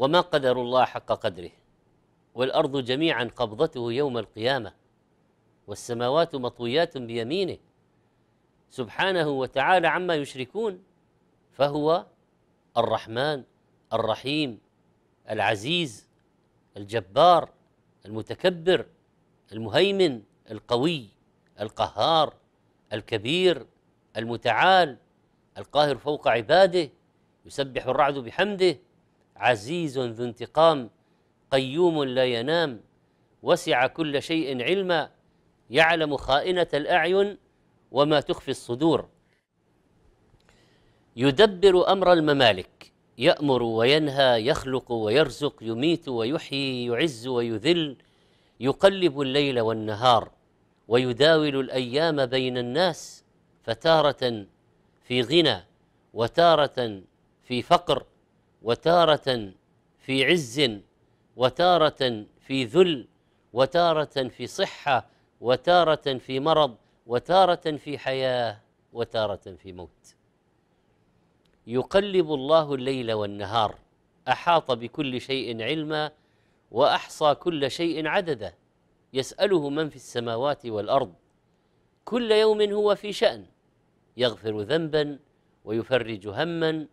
وما قدر الله حق قدره والأرض جميعا قبضته يوم القيامة والسماوات مطويات بيمينه سبحانه وتعالى عما يشركون فهو الرحمن الرحيم العزيز الجبار المتكبر المهيمن القوي القهار الكبير المتعال القاهر فوق عباده يسبح الرعد بحمده عزيز ذو انتقام قيوم لا ينام وسع كل شيء علما يعلم خائنة الأعين وما تخفي الصدور يدبر أمر الممالك يأمر وينهى يخلق ويرزق يميت ويحيي يعز ويذل يقلب الليل والنهار ويداول الأيام بين الناس فتارة في غنى وتارة في فقر وتارة في عز وتارة في ذل وتارة في صحة وتارة في مرض وتارة في حياة وتارة في موت يقلب الله الليل والنهار احاط بكل شيء علما واحصى كل شيء عددا يساله من في السماوات والارض كل يوم هو في شان يغفر ذنبا ويفرج هما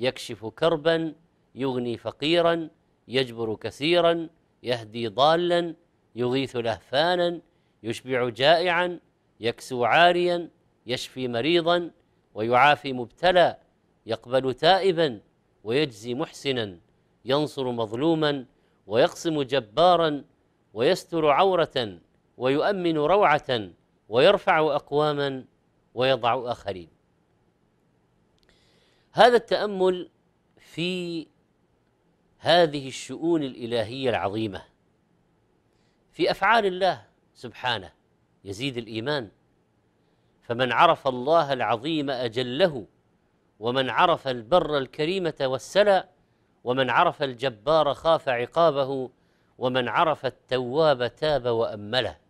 يكشف كربا يغني فقيرا يجبر كثيرا يهدي ضالا يغيث لهفانا يشبع جائعا يكسو عاريا يشفي مريضا ويعافي مبتلى يقبل تائبا ويجزي محسنا ينصر مظلوما ويقسم جبارا ويستر عوره ويؤمن روعه ويرفع اقواما ويضع اخرين هذا التامل في هذه الشؤون الالهيه العظيمه في افعال الله سبحانه يزيد الايمان فمن عرف الله العظيم اجله ومن عرف البر الكريمة والسلا ومن عرف الجبار خاف عقابه ومن عرف التواب تاب وامله